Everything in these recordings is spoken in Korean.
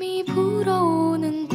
바람이 불어오는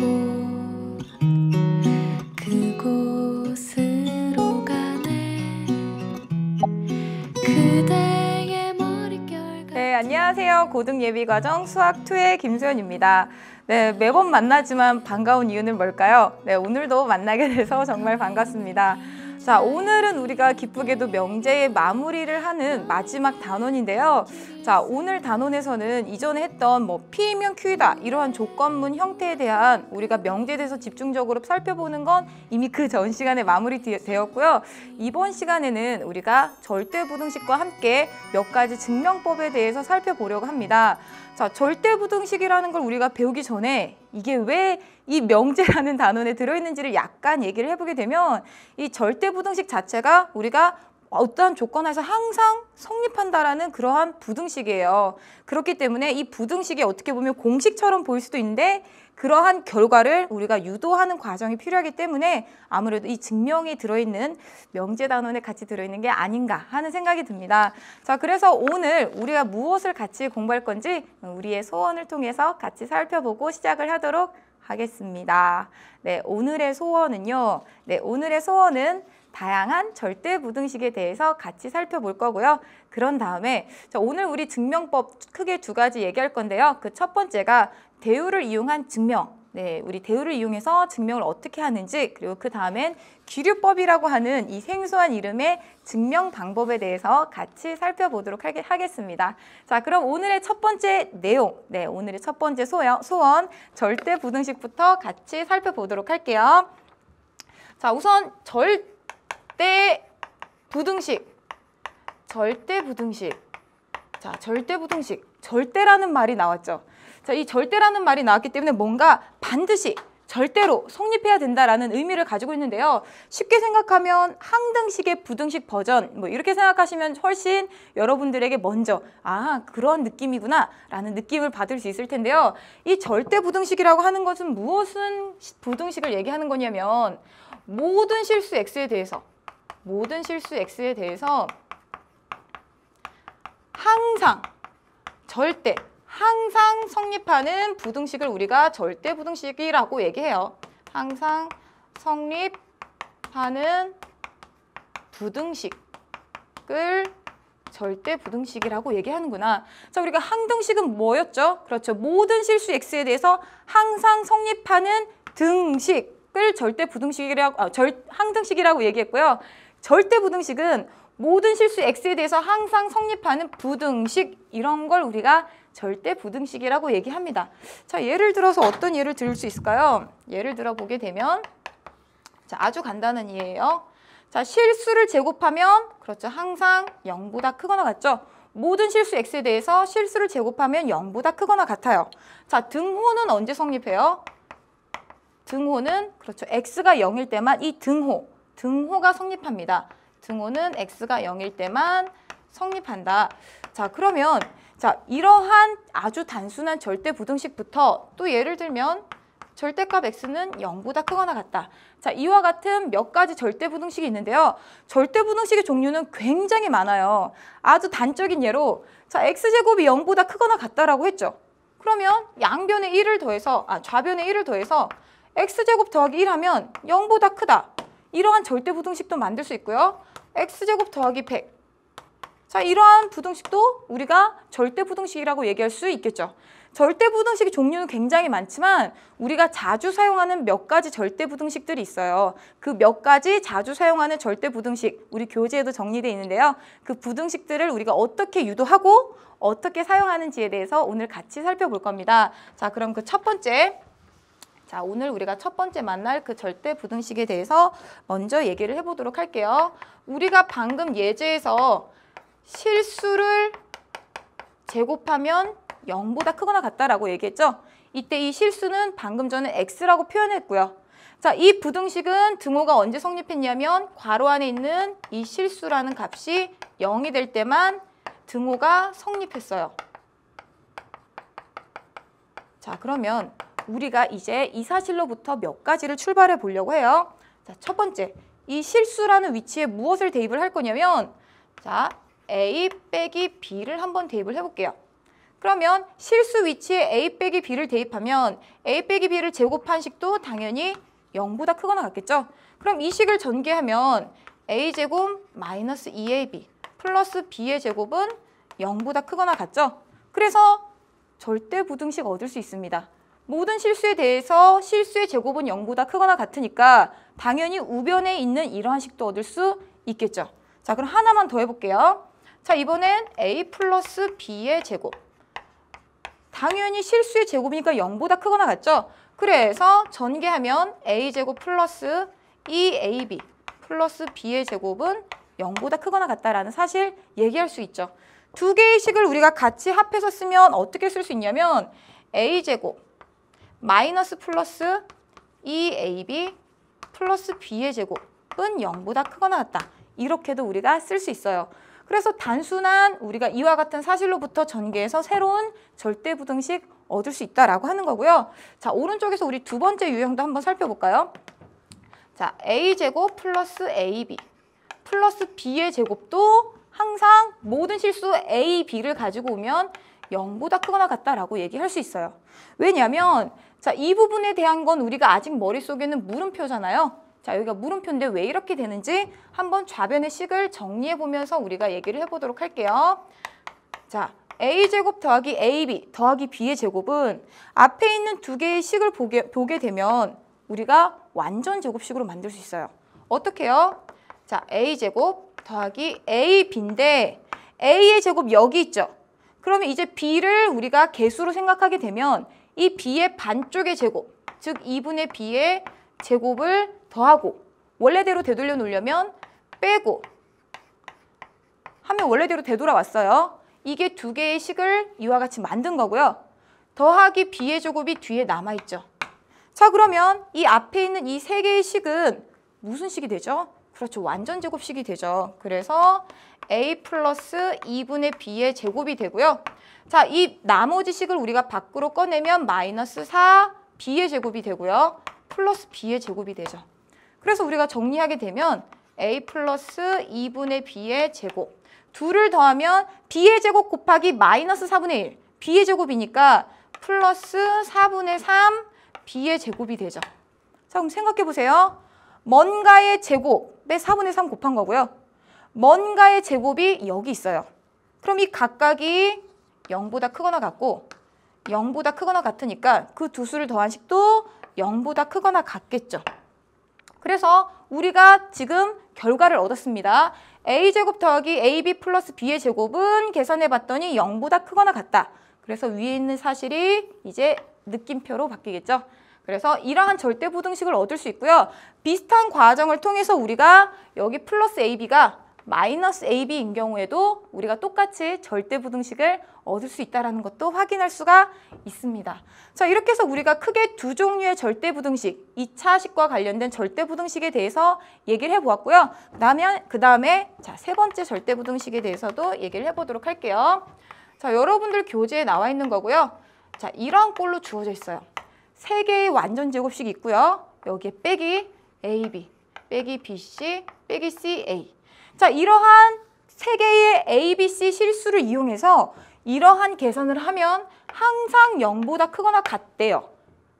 네, 안녕하세요. 고등예비과정 수학2의 김수현입니다. 네, 매번 만나지만 반가운 이유는 뭘까요? 네, 오늘도 만나게 돼서 정말 반갑습니다. 자, 오늘은 우리가 기쁘게도 명제의 마무리를 하는 마지막 단원인데요. 자, 오늘 단원에서는 이전에 했던 뭐 P이면 Q이다 이러한 조건문 형태에 대한 우리가 명제에 대해서 집중적으로 살펴보는 건 이미 그 전 시간에 마무리되었고요. 이번 시간에는 우리가 절대부등식과 함께 몇 가지 증명법에 대해서 살펴보려고 합니다. 자, 절대부등식이라는 걸 우리가 배우기 전에 이게 왜이 명제라는 단원에 들어있는지를 약간 얘기를 해보게 되면 이 절대부등식 자체가 우리가 어떠한 조건에서 항상 성립한다라는 그러한 부등식이에요. 그렇기 때문에 이 부등식이 어떻게 보면 공식처럼 보일 수도 있는데 그러한 결과를 우리가 유도하는 과정이 필요하기 때문에 아무래도 이 증명이 들어있는 명제 단원에 같이 들어있는 게 아닌가 하는 생각이 듭니다. 자, 그래서 오늘 우리가 무엇을 같이 공부할 건지 우리의 소원을 통해서 같이 살펴보고 시작을 하도록 하겠습니다. 네, 오늘의 소원은요. 네, 오늘의 소원은 다양한 절대부등식에 대해서 같이 살펴볼 거고요. 그런 다음에 자, 오늘 우리 증명법 크게 두 가지 얘기할 건데요. 그 첫 번째가 대우를 이용한 증명 네, 우리 대우를 이용해서 증명을 어떻게 하는지 그리고 그 다음엔 기류법이라고 하는 이 생소한 이름의 증명 방법에 대해서 같이 살펴보도록 하겠습니다. 자, 그럼 오늘의 첫 번째 내용, 네, 오늘의 첫 번째 소요, 소원, 절대 부등식부터 같이 살펴보도록 할게요. 자, 우선 절대 부등식, 절대 부등식, 자, 절대 부등식, 절대라는 말이 나왔죠. 자, 이 절대라는 말이 나왔기 때문에 뭔가 반드시 절대로 성립해야 된다라는 의미를 가지고 있는데요. 쉽게 생각하면 항등식의 부등식 버전 뭐 이렇게 생각하시면 훨씬 여러분들에게 먼저 아 그런 느낌이구나 라는 느낌을 받을 수 있을 텐데요. 이 절대 부등식이라고 하는 것은 무엇은 부등식을 얘기하는 거냐면 모든 실수 x에 대해서 모든 실수 x에 대해서 항상 절대 항상 성립하는 부등식을 우리가 절대 부등식이라고 얘기해요. 항상 성립하는 부등식을 절대 부등식이라고 얘기하는구나. 자, 우리가 항등식은 뭐였죠? 그렇죠. 모든 실수 x에 대해서 항상 성립하는 등식을 절대 부등식이라고 아, 절, 항등식이라고 얘기했고요. 절대 부등식은 모든 실수 x에 대해서 항상 성립하는 부등식 이런 걸 우리가 절대 부등식이라고 얘기합니다. 자, 예를 들어서 어떤 예를 들을 수 있을까요? 예를 들어 보게 되면 자, 아주 간단한 예예요. 자, 실수를 제곱하면 그렇죠. 항상 0보다 크거나 같죠. 모든 실수 x에 대해서 실수를 제곱하면 0보다 크거나 같아요. 자, 등호는 언제 성립해요? 등호는 그렇죠. x가 0일 때만 이 등호, 등호가 성립합니다. 등호는 x가 0일 때만 성립한다. 자, 그러면 자, 이러한 아주 단순한 절대 부등식부터 또 예를 들면 절대값 x는 0보다 크거나 같다. 자, 이와 같은 몇 가지 절대부등식이 있는데요. 절대부등식의 종류는 굉장히 많아요. 아주 단적인 예로 자, x제곱이 0보다 크거나 같다라고 했죠. 그러면 양변에 1을 더해서 아, 좌변에 1을 더해서 x제곱 더하기 1 하면 0보다 크다. 이러한 절대부등식도 만들 수 있고요. x제곱 더하기 100 자, 이러한 부등식도 우리가 절대 부등식이라고 얘기할 수 있겠죠. 절대 부등식의 종류는 굉장히 많지만 우리가 자주 사용하는 몇 가지 절대 부등식들이 있어요. 그 몇 가지 자주 사용하는 절대 부등식, 우리 교재에도 정리돼 있는데요. 그 부등식들을 우리가 어떻게 유도하고 어떻게 사용하는지에 대해서 오늘 같이 살펴볼 겁니다. 자, 그럼 그 첫 번째 자, 오늘 우리가 첫 번째 만날 그 절대 부등식에 대해서 먼저 얘기를 해보도록 할게요. 우리가 방금 예제에서 실수를 제곱하면 0보다 크거나 같다라고 얘기했죠. 이때 이 실수는 방금 전에 x라고 표현했고요. 자, 이 부등식은 등호가 언제 성립했냐면 괄호 안에 있는 이 실수라는 값이 0이 될 때만 등호가 성립했어요. 자, 그러면 우리가 이제 이 사실로부터 몇 가지를 출발해 보려고 해요. 자, 첫 번째, 이 실수라는 위치에 무엇을 대입을 할 거냐면 자, A 빼기 B를 한번 대입을 해볼게요. 그러면 실수 위치에 A 빼기 B를 대입하면 A 빼기 B를 제곱한 식도 당연히 0보다 크거나 같겠죠? 그럼 이 식을 전개하면 A제곱 마이너스 2AB 플러스 B의 제곱은 0보다 크거나 같죠? 그래서 절대 부등식 얻을 수 있습니다. 모든 실수에 대해서 실수의 제곱은 0보다 크거나 같으니까 당연히 우변에 있는 이러한 식도 얻을 수 있겠죠. 자, 그럼 하나만 더 해볼게요. 자 이번엔 a 플러스 b의 제곱. 당연히 실수의 제곱이니까 0보다 크거나 같죠? 그래서 전개하면 a제곱 플러스 2ab e 플러스 b의 제곱은 0보다 크거나 같다라는 사실 얘기할 수 있죠. 두 개의 식을 우리가 같이 합해서 쓰면 어떻게 쓸 수 있냐면 a제곱 마이너스 플러스 2ab e 플러스 b의 제곱은 0보다 크거나 같다. 이렇게도 우리가 쓸 수 있어요. 그래서 단순한 우리가 이와 같은 사실로부터 전개해서 새로운 절대부등식 얻을 수 있다라고 하는 거고요. 자, 오른쪽에서 우리 두 번째 유형도 한번 살펴볼까요? 자, a제곱 플러스 ab 플러스 b의 제곱도 항상 모든 실수 a, b를 가지고 오면 0보다 크거나 같다라고 얘기할 수 있어요. 왜냐하면 자, 이 부분에 대한 건 우리가 아직 머릿속에는 물음표잖아요. 자 여기가 물음표인데 왜 이렇게 되는지 한번 좌변의 식을 정리해보면서 우리가 얘기를 해보도록 할게요. 자 a제곱 더하기 ab 더하기 b의 제곱은 앞에 있는 두 개의 식을 보게, 보게 되면 우리가 완전 제곱식으로 만들 수 있어요. 어떻게 해요? 자 a제곱 더하기 ab인데 a의 제곱 여기 있죠? 그러면 이제 b를 우리가 개수로 생각하게 되면 이 b의 반쪽의 제곱, 즉 2분의 b의 제곱을 더하고 원래대로 되돌려 놓으려면 빼고 하면 원래대로 되돌아왔어요. 이게 두 개의 식을 이와 같이 만든 거고요. 더하기 b의 제곱이 뒤에 남아있죠. 자 그러면 이 앞에 있는 이 세 개의 식은 무슨 식이 되죠? 그렇죠. 완전 제곱식이 되죠. 그래서 a 플러스 2분의 b의 제곱이 되고요. 자, 이 나머지 식을 우리가 밖으로 꺼내면 마이너스 4b의 제곱이 되고요. 플러스 b의 제곱이 되죠. 그래서 우리가 정리하게 되면 a 플러스 2분의 b의 제곱 둘을 더하면 b의 제곱 곱하기 마이너스 4분의 1 b의 제곱이니까 플러스 4분의 3 b의 제곱이 되죠. 자 그럼 생각해보세요. 뭔가의 제곱의 4분의 3 곱한 거고요. 뭔가의 제곱이 여기 있어요. 그럼 이 각각이 0보다 크거나 같고 0보다 크거나 같으니까 그 두 수를 더한 식도 0보다 크거나 같겠죠. 그래서 우리가 지금 결과를 얻었습니다. a제곱 더하기 ab 플러스 b의 제곱은 계산해 봤더니 0보다 크거나 같다. 그래서 위에 있는 사실이 이제 느낌표로 바뀌겠죠. 그래서 이러한 절대부등식을 얻을 수 있고요. 비슷한 과정을 통해서 우리가 여기 플러스 ab가 마이너스 AB인 경우에도 우리가 똑같이 절대부등식을 얻을 수 있다는 것도 확인할 수가 있습니다. 자 이렇게 해서 우리가 크게 두 종류의 절대부등식, 2차식과 관련된 절대부등식에 대해서 얘기를 해보았고요. 그 다음에 자 세 번째 절대부등식에 대해서도 얘기를 해보도록 할게요. 자 여러분들 교재에 나와 있는 거고요. 자 이러한 꼴로 주어져 있어요. 세 개의 완전 제곱식이 있고요. 여기에 빼기 AB, 빼기 BC, 빼기 CA 자, 이러한 세 개의 A, B, C 실수를 이용해서 이러한 계산을 하면 항상 0보다 크거나 같대요.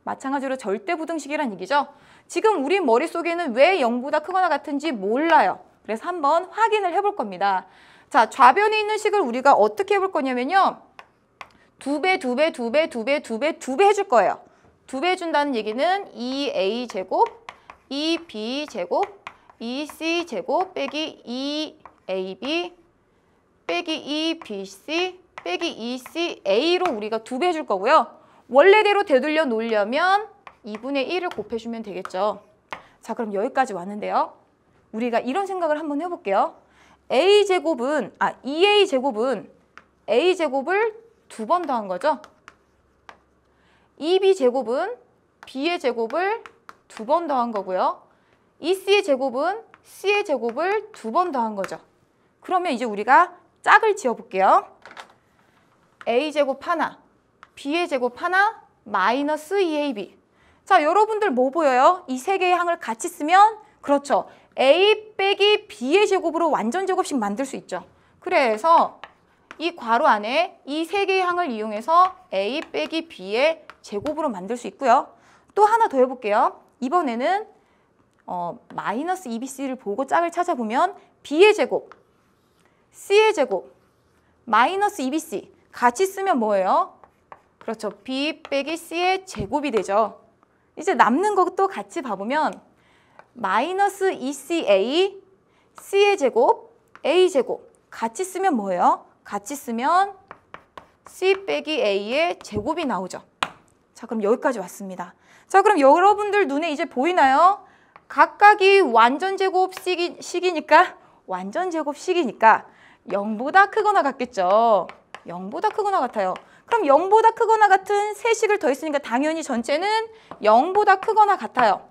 마찬가지로 절대 부등식이란 얘기죠. 지금 우리 머릿속에는 왜 0보다 크거나 같은지 몰라요. 그래서 한번 확인을 해 볼 겁니다. 자, 좌변에 있는 식을 우리가 어떻게 해 볼 거냐면요. 두 배, 두 배, 두 배, 두 배, 두 배, 두 배 해 줄 거예요. 두 배준다는 얘기는 2a e 제곱, 2b e 제곱, 2c e, 제곱 빼기 2ab e, 빼기 2bc e, 빼기 2ca로 우리가 두배 해줄 거고요. 원래대로 되돌려 놓으려면 2분의 1을 곱해주면 되겠죠. 자 그럼 여기까지 왔는데요. 우리가 이런 생각을 한번 해볼게요. a제곱은 아 2a제곱은 a제곱을 두 번 더 한 거죠. 2b제곱은 b의 제곱을 두 번 더 한 거고요. 이 C의 제곱은 C의 제곱을 두 번 더 한 거죠. 그러면 이제 우리가 짝을 지어볼게요. A제곱 하나, B의 제곱 하나, 마이너스 2AB. 자, 여러분들 뭐 보여요? 이 세 개의 항을 같이 쓰면 그렇죠. A 빼기 B의 제곱으로 완전 제곱식 만들 수 있죠. 그래서 이 괄호 안에 이 세 개의 항을 이용해서 A 빼기 B의 제곱으로 만들 수 있고요. 또 하나 더 해볼게요. 이번에는 어, 마이너스 e b c 를 보고 짝을 찾아보면 b의 제곱, c의 제곱, 마이너스 e b c 같이 쓰면 뭐예요? 그렇죠. b 빼기 c의 제곱이 되죠. 이제 남는 것도 같이 봐보면 마이너스 e c a c의 제곱, a 제곱 같이 쓰면 뭐예요? 같이 쓰면 c 빼기 a의 제곱이 나오죠. 자 그럼 여기까지 왔습니다. 자 그럼 여러분들 눈에 이제 보이나요? 각각이 완전 제곱식이니까 완전 제곱식이니까 0보다 크거나 같겠죠. 0보다 크거나 같아요. 그럼 0보다 크거나 같은 세식을 더했으니까 당연히 전체는 0보다 크거나 같아요.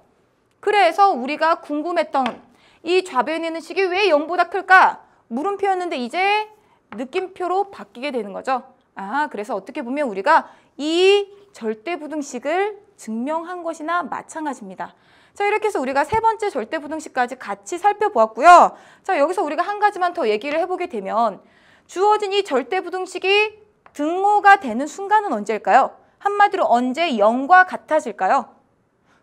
그래서 우리가 궁금했던 이 좌변에 있는 식이 왜 0보다 클까? 물음표였는데 이제 느낌표로 바뀌게 되는 거죠. 아, 그래서 어떻게 보면 우리가 이 절대부등식을 증명한 것이나 마찬가지입니다. 자, 이렇게 해서 우리가 세 번째 절대 부등식까지 같이 살펴보았고요. 자, 여기서 우리가 한 가지만 더 얘기를 해보게 되면 주어진 이 절대 부등식이 등호가 되는 순간은 언제일까요? 한마디로 언제 영과 같아질까요?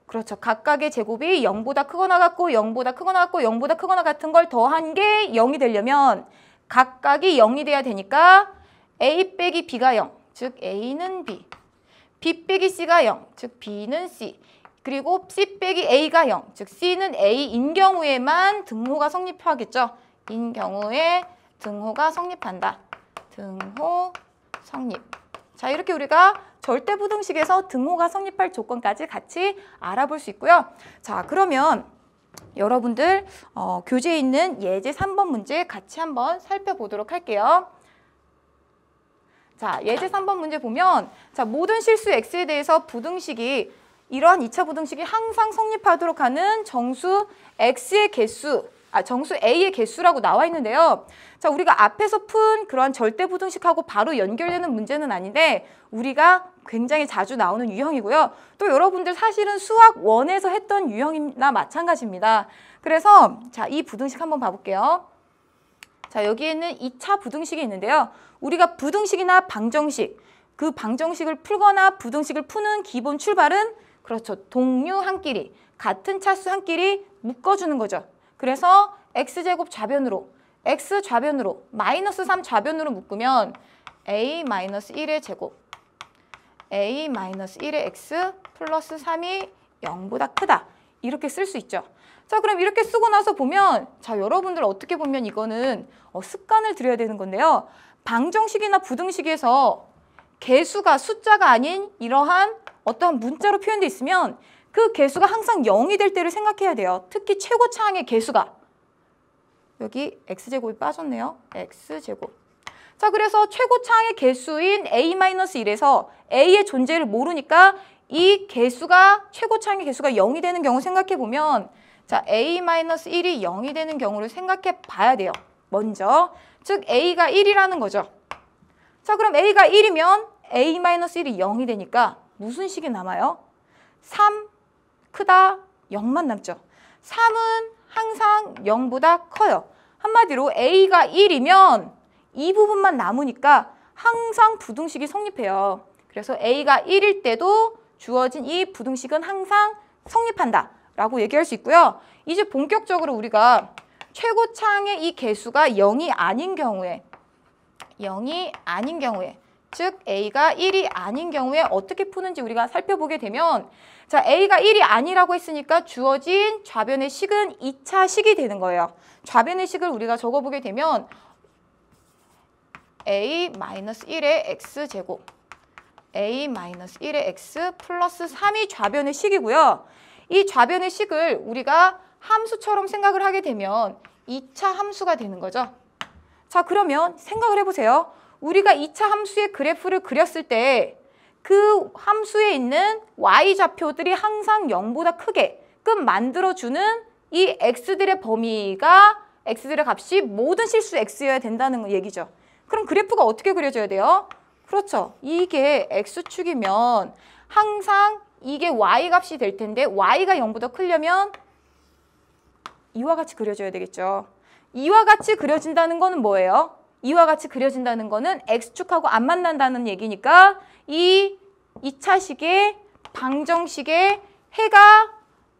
그렇죠. 각각의 제곱이 영보다 크거나 같고 영보다 크거나 같고 영보다 크거나 같은 걸 더한 게영이 되려면 각각이 영이 돼야 되니까 A 빼기 B가 영, 즉 A는 B, B 빼기 C가 영, 즉 B는 C 그리고 C 빼기 A가 0, 즉 C는 A인 경우에만 등호가 성립하겠죠. 인 경우에 등호가 성립한다. 등호 성립. 자 이렇게 우리가 절대부등식에서 등호가 성립할 조건까지 같이 알아볼 수 있고요. 자 그러면 여러분들 어, 교재에 있는 예제 3번 문제 같이 한번 살펴보도록 할게요. 자 예제 3번 문제 보면 자 모든 실수 x에 대해서 부등식이 이러한 2차 부등식이 항상 성립하도록 하는 정수 x의 개수 아, 정수 A의 개수라고 나와 있는데요. 자, 우리가 앞에서 푼 그러한 절대 부등식하고 바로 연결되는 문제는 아닌데 우리가 굉장히 자주 나오는 유형이고요. 또 여러분들 사실은 수학 원에서 했던 유형이나 마찬가지입니다. 그래서 자, 이 부등식 한번 봐볼게요. 자, 여기에는 2차 부등식이 있는데요. 우리가 부등식이나 방정식, 그 방정식을 풀거나 부등식을 푸는 기본 출발은 그렇죠. 동류 한 끼리, 같은 차수 한 끼리 묶어주는 거죠. 그래서 x제곱 좌변으로, x 좌변으로, 마이너스 3 좌변으로 묶으면 a 마이너스 1의 제곱, a 마이너스 1의 x 플러스 3이 0보다 크다. 이렇게 쓸 수 있죠. 자 그럼 이렇게 쓰고 나서 보면 자 여러분들 어떻게 보면 이거는 어, 습관을 들여야 되는 건데요. 방정식이나 부등식에서 개수가 숫자가 아닌 이러한 어떠한 문자로 표현돼 있으면 그 개수가 항상 0이 될 때를 생각해야 돼요. 특히 최고 차항의 개수가 여기 x제곱이 빠졌네요. x제곱. 자, 그래서 최고 차항의 개수인 a-1에서 a의 존재를 모르니까 이 개수가 최고 차항의 개수가 0이 되는 경우 생각해 보면 자, a-1이 0이 되는 경우를 생각해 봐야 돼요. 먼저. 즉 a가 1이라는 거죠. 자, 그럼 a가 1이면 a-1이 0이 되니까 무슨 식이 남아요? 3 크다 0만 남죠. 3은 항상 0보다 커요. 한마디로 A가 1이면 이 부분만 남으니까 항상 부등식이 성립해요. 그래서 A가 1일 때도 주어진 이 부등식은 항상 성립한다 라고 얘기할 수 있고요. 이제 본격적으로 우리가 최고창의 이 개수가 0이 아닌 경우에 0이 아닌 경우에 즉 A가 1이 아닌 경우에 어떻게 푸는지 우리가 살펴보게 되면 자 A가 1이 아니라고 했으니까 주어진 좌변의 식은 2차 식이 되는 거예요. 좌변의 식을 우리가 적어보게 되면 A-1의 X제곱 A-1의 X 플러스 3이 좌변의 식이고요. 이 좌변의 식을 우리가 함수처럼 생각을 하게 되면 2차 함수가 되는 거죠. 자 그러면 생각을 해보세요. 우리가 2차 함수의 그래프를 그렸을 때 그 함수에 있는 y좌표들이 항상 0보다 크게끔 만들어주는 이 x들의 범위가 x들의 값이 모든 실수 x여야 된다는 얘기죠. 그럼 그래프가 어떻게 그려져야 돼요? 그렇죠. 이게 x축이면 항상 이게 y값이 될 텐데 y가 0보다 크려면 이와 같이 그려져야 되겠죠. 이와 같이 그려진다는 거는 뭐예요? 이와 같이 그려진다는 거는 X축하고 안 만난다는 얘기니까 이 2차식의 방정식에 해가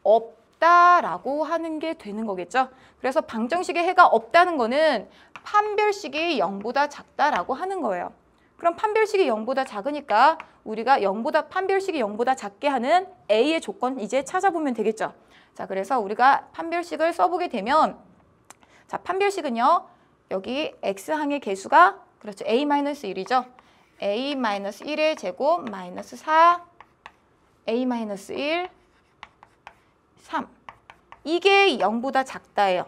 없다라고 하는 게 되는 거겠죠. 그래서 방정식에 해가 없다는 거는 판별식이 0보다 작다라고 하는 거예요. 그럼 판별식이 0보다 작으니까 우리가 0보다 판별식이 0보다 작게 하는 A의 조건 이제 찾아보면 되겠죠. 자, 그래서 우리가 판별식을 써보게 되면 자, 판별식은요. 여기 x항의 개수가 그렇죠. a-1이죠. a-1의 제곱 마이너스 4 a-1 3 이게 0보다 작다예요.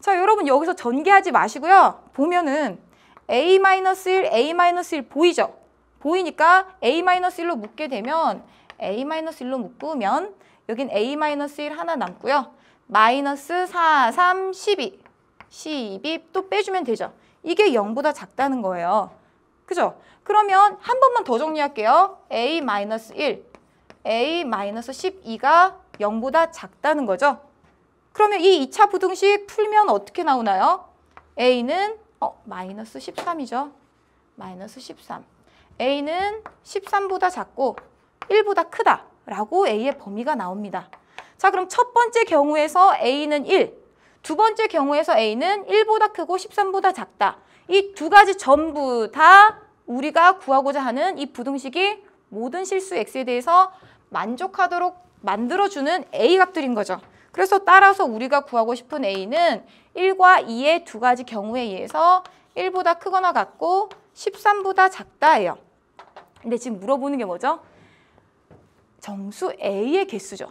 자, 여러분 여기서 전개하지 마시고요. 보면은 a-1, a-1 보이죠? 보이니까 a-1로 묶게 되면 a-1로 묶으면 여긴 a-1 하나 남고요. 마이너스 4, 3, 12 시2이또 빼주면 되죠. 이게 0보다 작다는 거예요. 그죠? 그러면 한 번만 더 정리할게요. a-1, a-12가 0보다 작다는 거죠. 그러면 이 2차 부등식 풀면 어떻게 나오나요? a는 어, 마이너스 13이죠. 마이너스 13. a는 13보다 작고 1보다 크다라고 a의 범위가 나옵니다. 자, 그럼 첫 번째 경우에서 a는 1, 두 번째 경우에서 A는 1보다 크고 13보다 작다. 이 두 가지 전부 다 우리가 구하고자 하는 이 부등식이 모든 실수 X에 대해서 만족하도록 만들어주는 A값들인 거죠. 그래서 따라서 우리가 구하고 싶은 A는 1과 2의 두 가지 경우에 의해서 1보다 크거나 같고 13보다 작다예요. 근데 지금 물어보는 게 뭐죠? 정수 A의 개수죠.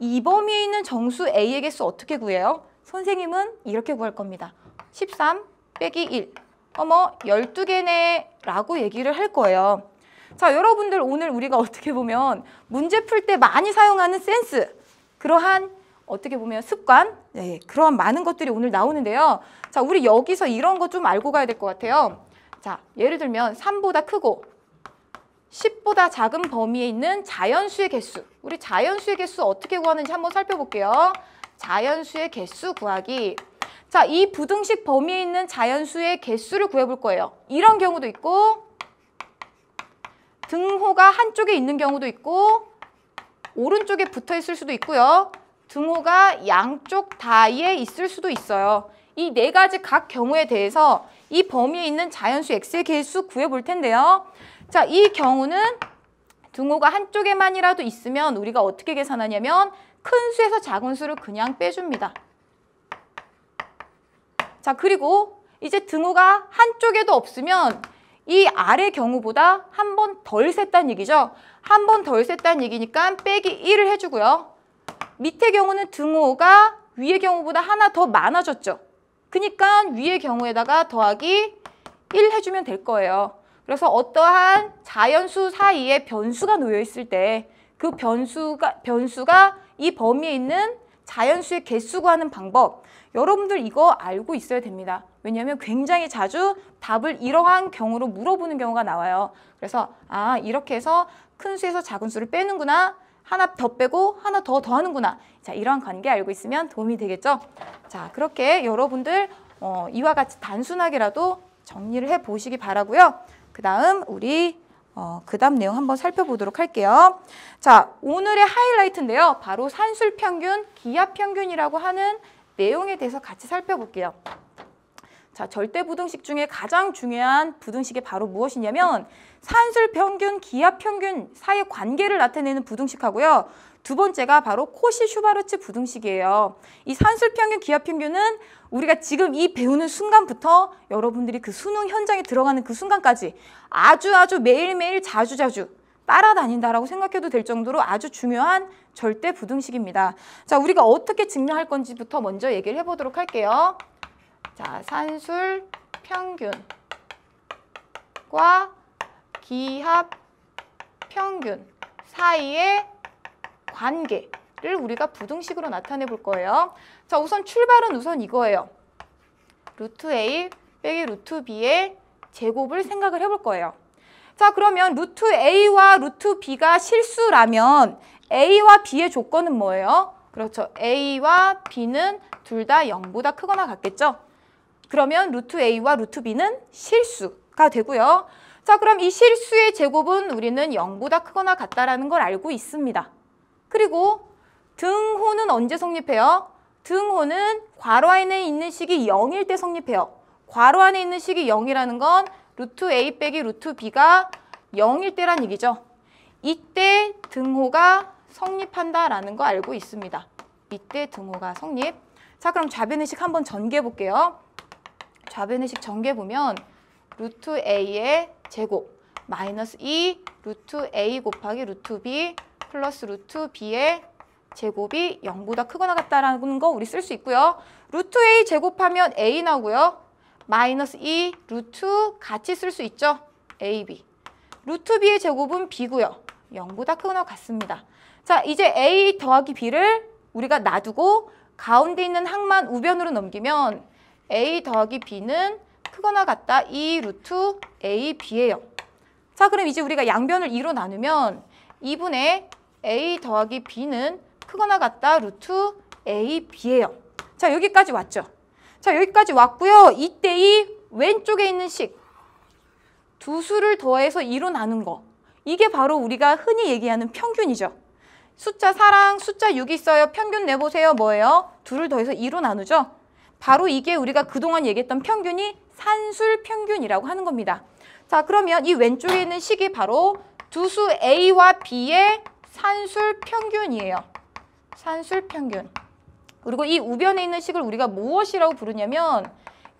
이 범위에 있는 정수 A의 개수 어떻게 구해요? 선생님은 이렇게 구할 겁니다. 13 빼기 1. 어머, 12개네 라고 얘기를 할 거예요. 자, 여러분들 오늘 우리가 어떻게 보면 문제 풀 때 많이 사용하는 센스, 그러한 어떻게 보면 습관, 네, 그러한 많은 것들이 오늘 나오는데요. 자, 우리 여기서 이런 거 좀 알고 가야 될 것 같아요. 자, 예를 들면 3보다 크고 10보다 작은 범위에 있는 자연수의 개수. 우리 자연수의 개수 어떻게 구하는지 한번 살펴볼게요. 자연수의 개수 구하기 자, 이 부등식 범위에 있는 자연수의 개수를 구해볼 거예요. 이런 경우도 있고 등호가 한쪽에 있는 경우도 있고 오른쪽에 붙어 있을 수도 있고요. 등호가 양쪽 다에 있을 수도 있어요. 이 네 가지 각 경우에 대해서 이 범위에 있는 자연수 x의 개수 구해볼 텐데요. 자, 이 경우는 등호가 한쪽에만이라도 있으면 우리가 어떻게 계산하냐면 큰 수에서 작은 수를 그냥 빼줍니다. 자 그리고 이제 등호가 한쪽에도 없으면 이 아래 경우보다 한 번 덜셌다는 얘기죠. 한 번 덜셌다는 얘기니까 빼기 1을 해주고요. 밑의 경우는 등호가 위의 경우보다 하나 더 많아졌죠. 그니까 위의 경우에다가 더하기 1 해주면 될 거예요. 그래서 어떠한 자연수 사이에 변수가 놓여 있을 때 그 변수가 변수가 이 범위에 있는 자연수의 개수 구하는 방법 여러분들 이거 알고 있어야 됩니다. 왜냐하면 굉장히 자주 답을 이러한 경우로 물어보는 경우가 나와요. 그래서 아 이렇게 해서 큰 수에서 작은 수를 빼는구나 하나 더 빼고 하나 더 더하는구나 자 이러한 관계 알고 있으면 도움이 되겠죠. 자 그렇게 여러분들 어, 이와 같이 단순하게라도 정리를 해보시기 바라고요. 그 다음 우리 어, 그 다음 내용 한번 살펴보도록 할게요. 자, 오늘의 하이라이트인데요. 바로 산술평균, 기압평균이라고 하는 내용에 대해서 같이 살펴볼게요. 자, 절대 부등식 중에 가장 중요한 부등식이 바로 무엇이냐면 산술 평균, 기압 평균 사이의 관계를 나타내는 부등식하고요. 두 번째가 바로 코시 슈바르츠 부등식이에요. 이 산술 평균, 기압 평균은 우리가 지금 이 배우는 순간부터 여러분들이 그 수능 현장에 들어가는 그 순간까지 아주 아주 매일매일 자주자주 따라다닌다라고 생각해도 될 정도로 아주 중요한 절대 부등식입니다. 자, 우리가 어떻게 증명할 건지부터 먼저 얘기를 해보도록 할게요. 자, 산술 평균과 기합 평균 사이의 관계를 우리가 부등식으로 나타내 볼 거예요. 자, 우선 출발은 우선 이거예요. 루트 A 빼기 루트 B의 제곱을 생각을 해볼 거예요. 자, 그러면 루트 A와 루트 B가 실수라면 A와 B의 조건은 뭐예요? 그렇죠. A와 B는 둘 다 0보다 크거나 같겠죠? 그러면 루트 A와 루트 B는 실수가 되고요. 자, 그럼 이 실수의 제곱은 우리는 0보다 크거나 같다라는 걸 알고 있습니다. 그리고 등호는 언제 성립해요? 등호는 괄호 안에 있는 식이 0일 때 성립해요. 괄호 안에 있는 식이 0이라는 건 루트 a 빼기 루트 b가 0일 때란 얘기죠. 이때 등호가 성립한다라는 거 알고 있습니다. 이때 등호가 성립. 자 그럼 좌변의식 한번 전개 해 볼게요. 좌변의식 전개 보면 루트 a의 제곱 마이너스 2 루트 a 곱하기 루트 b 플러스 루트 b의 제곱이 0보다 크거나 같다라는 거 우리 쓸 수 있고요. 루트 A 제곱하면 A 나오고요. 마이너스 2 루트 같이 쓸 수 있죠. AB. 루트 B의 제곱은 B고요. 0보다 크거나 같습니다. 자, 이제 A 더하기 B를 우리가 놔두고 가운데 있는 항만 우변으로 넘기면 A 더하기 B는 크거나 같다. 2 루트 AB예요. 자, 그럼 이제 우리가 양변을 2로 나누면 2분의 A 더하기 B는 크거나 같다 루트 a, b예요. 자 여기까지 왔죠. 자 여기까지 왔고요. 이때 이 왼쪽에 있는 식두 수를 더해서 2로 나눈 거 이게 바로 우리가 흔히 얘기하는 평균이죠. 숫자 사랑 숫자 6 있어요. 평균 내보세요. 뭐예요? 둘을 더해서 2로 나누죠. 바로 이게 우리가 그동안 얘기했던 평균이 산술 평균이라고 하는 겁니다. 자 그러면 이 왼쪽에 있는 식이 바로 두 수 A와 B의 산술 평균이에요. 산술 평균. 그리고 이 우변에 있는 식을 우리가 무엇이라고 부르냐면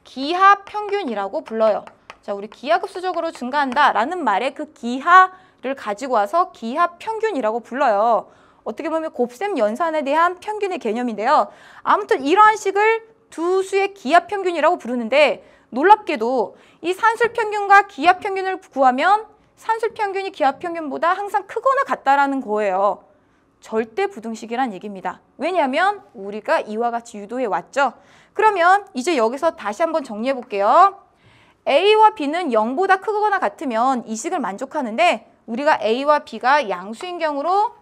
기하 평균이라고 불러요. 자, 우리 기하급수적으로 증가한다라는 말에 그 기하를 가지고 와서 기하 평균이라고 불러요. 어떻게 보면 곱셈 연산에 대한 평균의 개념인데요. 아무튼 이러한 식을 두 수의 기하 평균이라고 부르는데 놀랍게도 이 산술 평균과 기하 평균을 구하면 산술 평균이 기하 평균보다 항상 크거나 같다라는 거예요. 절대 부등식이란 얘기입니다. 왜냐하면 우리가 이와 같이 유도해 왔죠. 그러면 이제 여기서 다시 한번 정리해 볼게요. A와 B는 0보다 크거나 같으면 이식을 만족하는데 우리가 A와 B가 양수인 경우로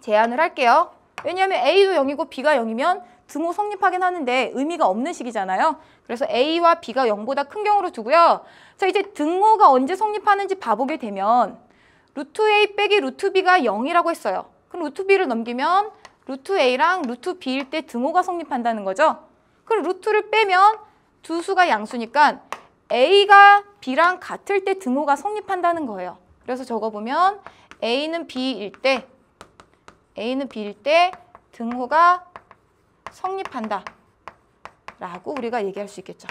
제한을 할게요. 왜냐하면 A도 0이고 B가 0이면 등호 성립하긴 하는데 의미가 없는 식이잖아요. 그래서 A와 B가 0보다 큰 경우로 두고요. 자 이제 등호가 언제 성립하는지 봐보게 되면 루트 A 빼기 루트 B가 0이라고 했어요. 그럼 루트 b를 넘기면 루트 a랑 루트 b일 때 등호가 성립한다는 거죠. 그럼 루트를 빼면 두 수가 양수니까 a가 b랑 같을 때 등호가 성립한다는 거예요. 그래서 적어보면 a는 b일 때 a는 b일 때 등호가 성립한다. 라고 우리가 얘기할 수 있겠죠.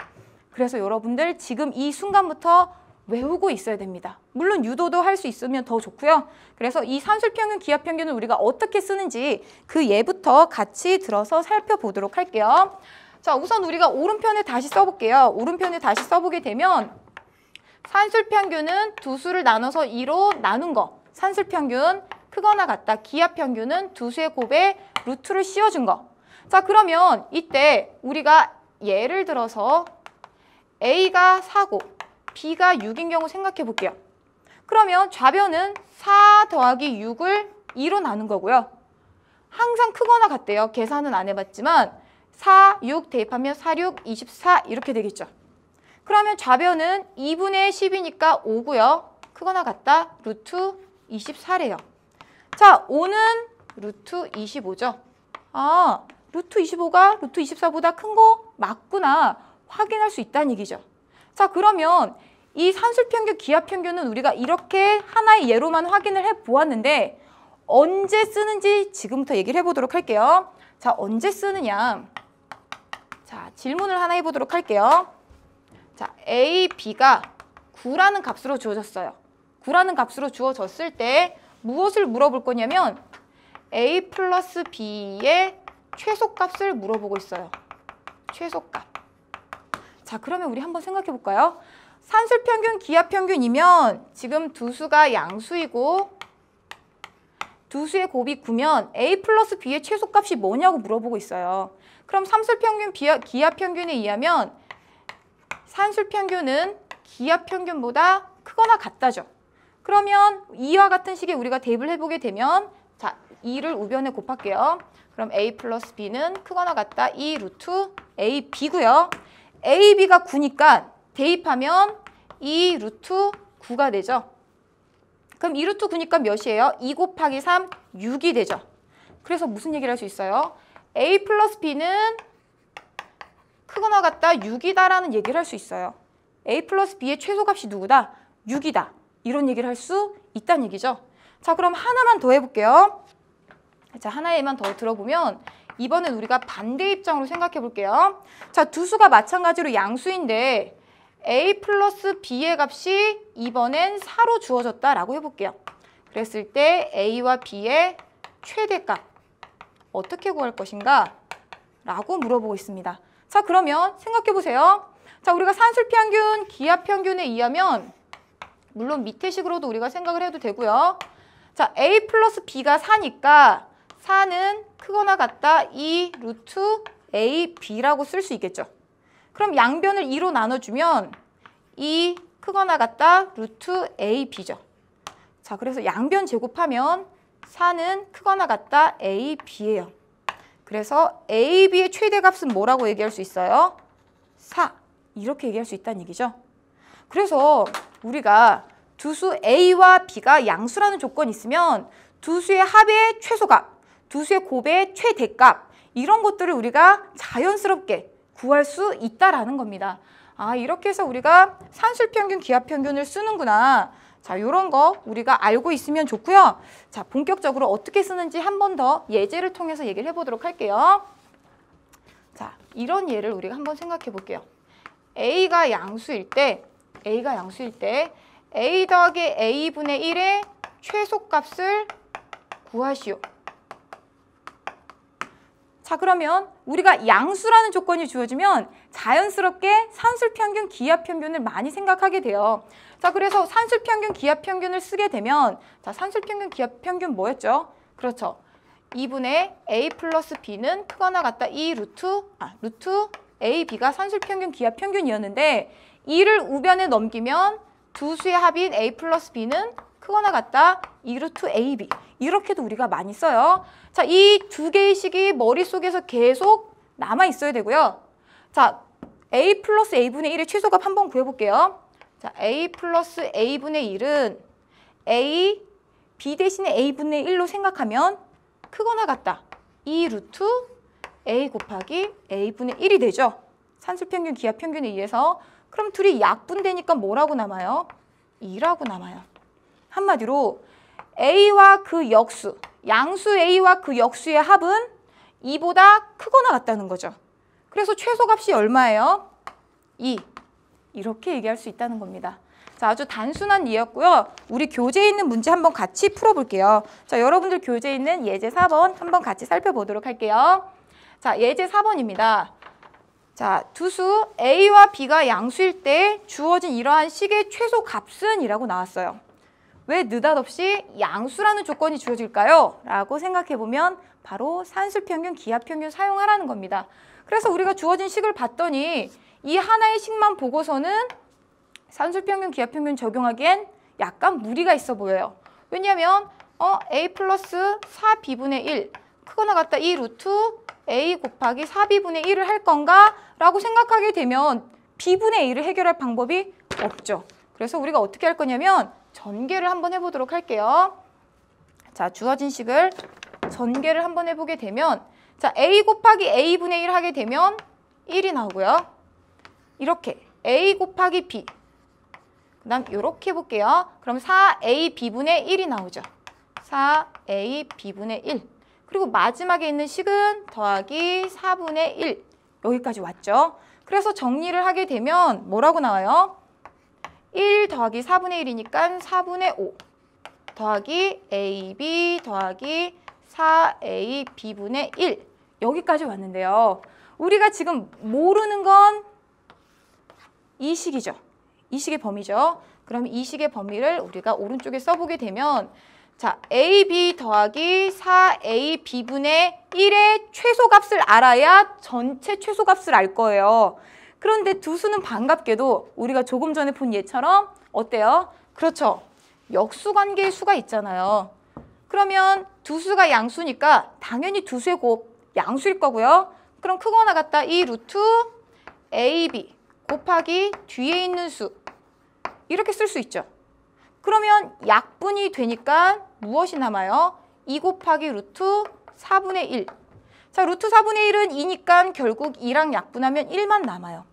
그래서 여러분들 지금 이 순간부터 외우고 있어야 됩니다. 물론 유도도 할 수 있으면 더 좋고요. 그래서 이 산술평균, 기압평균을 우리가 어떻게 쓰는지 그 예부터 같이 들어서 살펴보도록 할게요. 자, 우선 우리가 오른편에 다시 써볼게요. 오른편에 다시 써보게 되면 산술평균은 두 수를 나눠서 2로 나눈 거. 산술평균 크거나 같다. 기압평균은두 수의 곱에 루트를 씌워준 거. 자, 그러면 이때 우리가 예를 들어서 A가 4고 B가 6인 경우 생각해 볼게요. 그러면 좌변은 4 더하기 6을 2로 나눈 거고요. 항상 크거나 같대요. 계산은 안 해봤지만 4, 6 대입하면 4, 6, 24 이렇게 되겠죠. 그러면 좌변은 2분의 10이니까 5고요. 크거나 같다. 루트 24래요. 자, 5는 루트 25죠. 아, 루트 25가 루트 24보다 큰 거 맞구나. 확인할 수 있다는 얘기죠. 자 그러면 이 산술평균, 기압평균은 우리가 이렇게 하나의 예로만 확인을 해보았는데 언제 쓰는지 지금부터 얘기를 해보도록 할게요. 자, 언제 쓰느냐. 자, 질문을 하나 해보도록 할게요. 자, A, B가 9라는 값으로 주어졌어요. 9라는 값으로 주어졌을 때 무엇을 물어볼 거냐면 A 플러스 B의 최소값을 물어보고 있어요. 최소값. 자, 그러면 우리 한번 생각해 볼까요? 산술 평균, 기압 평균이면 지금 두 수가 양수이고 두 수의 곱이 9면 A 플러스 B의 최소값이 뭐냐고 물어보고 있어요. 그럼 산술 평균, 기압 평균에 의하면 산술 평균은 기압 평균보다 크거나 같다죠. 그러면 이와 같은 식의 우리가 대입을 해보게 되면 자, 2를 우변에 곱할게요. 그럼 A 플러스 B는 크거나 같다 2 루트 AB고요. A, B가 9니까 대입하면 2 루트 9가 되죠. 그럼 2 루트 9니까 몇이에요? 2 곱하기 3, 6이 되죠. 그래서 무슨 얘기를 할 수 있어요? A 플러스 B는 크거나 같다 6이다라는 얘기를 할 수 있어요. A 플러스 B의 최소값이 누구다? 6이다. 이런 얘기를 할 수 있다는 얘기죠. 자, 그럼 하나만 더 해볼게요. 자, 하나에만 더 들어보면 이번엔 우리가 반대 입장으로 생각해 볼게요. 자, 두 수가 마찬가지로 양수인데 a 플러스 b의 값이 이번엔 4로 주어졌다라고 해볼게요. 그랬을 때 a와 b의 최대값 어떻게 구할 것인가? 라고 물어보고 있습니다. 자, 그러면 생각해 보세요. 자, 우리가 산술평균, 기압평균에 의하면 물론 밑에 식으로도 우리가 생각을 해도 되고요. 자, a 플러스 b가 4니까 4는 크거나 같다 이 루트 a, b라고 쓸 수 있겠죠. 그럼 양변을 2로 나눠주면 이 크거나 같다 루트 a, b죠. 자, 그래서 양변 제곱하면 4는 크거나 같다 a, b예요. 그래서 a, b의 최대값은 뭐라고 얘기할 수 있어요? 4. 이렇게 얘기할 수 있다는 얘기죠. 그래서 우리가 두 수 a와 b가 양수라는 조건이 있으면 두 수의 합의 최소값 두 수의 곱의 최대값 이런 것들을 우리가 자연스럽게 구할 수 있다라는 겁니다. 아 이렇게 해서 우리가 산술평균, 기압평균을 쓰는구나. 자 이런 거 우리가 알고 있으면 좋고요. 자 본격적으로 어떻게 쓰는지 한 번 더 예제를 통해서 얘기를 해보도록 할게요. 자 이런 예를 우리가 한번 생각해 볼게요. A가 양수일 때 A가 양수일 때 A 더하기 A분의 1의 최소값을 구하시오. 자 그러면 우리가 양수라는 조건이 주어지면 자연스럽게 산술평균 기압평균을 많이 생각하게 돼요. 자 그래서 산술평균 기압평균을 쓰게 되면 자 산술평균 기압평균 뭐였죠? 그렇죠. 2분의 A 플러스 B는 크거나 같다 2 루트 아 루트 A, B가 산술평균 기압평균이었는데 2를 우변에 넘기면 두 수의 합인 A 플러스 B는 크거나 같다 2루트 AB 이렇게도 우리가 많이 써요. 자, 이 두 개의 식이 머릿속에서 계속 남아 있어야 되고요. 자, a 플러스 a분의 1의 최소값 한번 구해볼게요. 자, a 플러스 a분의 1은 a, b 대신에 a분의 1로 생각하면 크거나 같다. 2 루트 a 곱하기 a분의 1이 되죠. 산술평균, 기하평균에 의해서 그럼 둘이 약분되니까 뭐라고 남아요? 2라고 남아요. 한마디로 a와 그 역수, 양수 A와 그 역수의 합은 2보다 크거나 같다는 거죠. 그래서 최소값이 얼마예요? 2. E. 이렇게 얘기할 수 있다는 겁니다. 자, 아주 단순한 이였고요 우리 교재에 있는 문제 한번 같이 풀어볼게요. 자, 여러분들 교재에 있는 예제 4번 한번 같이 살펴보도록 할게요. 자, 예제 4번입니다. 자, 두 수 A와 B가 양수일 때 주어진 이러한 식의 최소값은 이라고 나왔어요. 왜 느닷없이 양수라는 조건이 주어질까요? 라고 생각해보면 바로 산술평균, 기하평균 사용하라는 겁니다. 그래서 우리가 주어진 식을 봤더니 이 하나의 식만 보고서는 산술평균, 기하평균 적용하기엔 약간 무리가 있어 보여요. 왜냐하면 어, a 플러스 4b분의 1 크거나 같다 이 루트 a 곱하기 4b분의 1을 할 건가? 라고 생각하게 되면 b분의 1을 해결할 방법이 없죠. 그래서 우리가 어떻게 할 거냐면 전개를 한번 해보도록 할게요. 자, 주어진 식을 전개를 한번 해보게 되면 자, A 곱하기 A분의 1 하게 되면 1이 나오고요. 이렇게 A 곱하기 B 그 다음 이렇게 해볼게요. 그럼 4AB분의 1이 나오죠. 4AB분의 1 그리고 마지막에 있는 식은 더하기 4분의 1 여기까지 왔죠. 그래서 정리를 하게 되면 뭐라고 나와요? 1 더하기 4분의 1이니까 4분의 5 더하기 AB 더하기 4AB분의 1 여기까지 왔는데요. 우리가 지금 모르는 건 이 식이죠. 이 식의 범위죠. 그럼 이 식의 범위를 우리가 오른쪽에 써보게 되면 자, AB 더하기 4AB분의 1의 최소값을 알아야 전체 최소값을 알 거예요. 그런데 두 수는 반갑게도 우리가 조금 전에 본 예처럼 어때요? 그렇죠. 역수관계의 수가 있잖아요. 그러면 두 수가 양수니까 당연히 두 수의 곱 양수일 거고요. 그럼 크거나 같다 이 루트 AB 곱하기 뒤에 있는 수 이렇게 쓸 수 있죠. 그러면 약분이 되니까 무엇이 남아요? 이 곱하기 루트 사분의 일 자, 루트 4분의 1은 2니까 결국 2랑 약분하면 1만 남아요.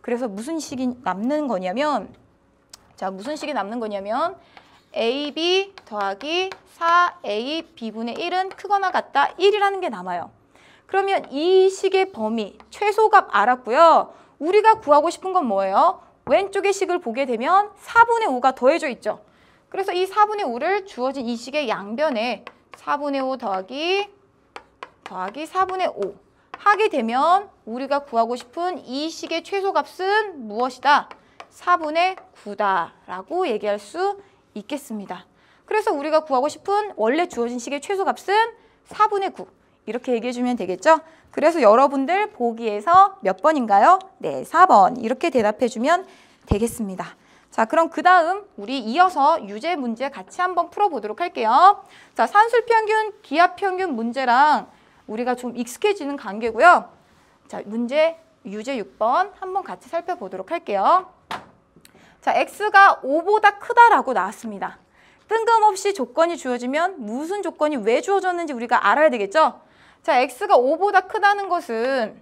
그래서 무슨 식이 남는 거냐면 자, 무슨 식이 남는 거냐면 AB 더하기 4AB분의 1은 크거나 같다 1이라는 게 남아요. 그러면 이 식의 범위, 최소값 알았고요. 우리가 구하고 싶은 건 뭐예요? 왼쪽의 식을 보게 되면 4분의 5가 더해져 있죠. 그래서 이 4분의 5를 주어진 이 식의 양변에 4분의 5 더하기 더하기 4분의 5 하게 되면 우리가 구하고 싶은 이 식의 최소값은 무엇이다? 4분의 9다라고 얘기할 수 있겠습니다. 그래서 우리가 구하고 싶은 원래 주어진 식의 최소값은 4분의 9 이렇게 얘기해주면 되겠죠? 그래서 여러분들 보기에서 몇 번인가요? 네, 4번 이렇게 대답해주면 되겠습니다. 자, 그럼 그 다음 우리 이어서 유제 문제 같이 한번 풀어보도록 할게요. 자, 산술평균, 기압평균 문제랑 우리가 좀 익숙해지는 관계고요. 자, 문제 유제 6번 한번 같이 살펴보도록 할게요. 자, x가 5보다 크다라고 나왔습니다. 뜬금없이 조건이 주어지면 무슨 조건이 왜 주어졌는지 우리가 알아야 되겠죠? 자, x가 5보다 크다는 것은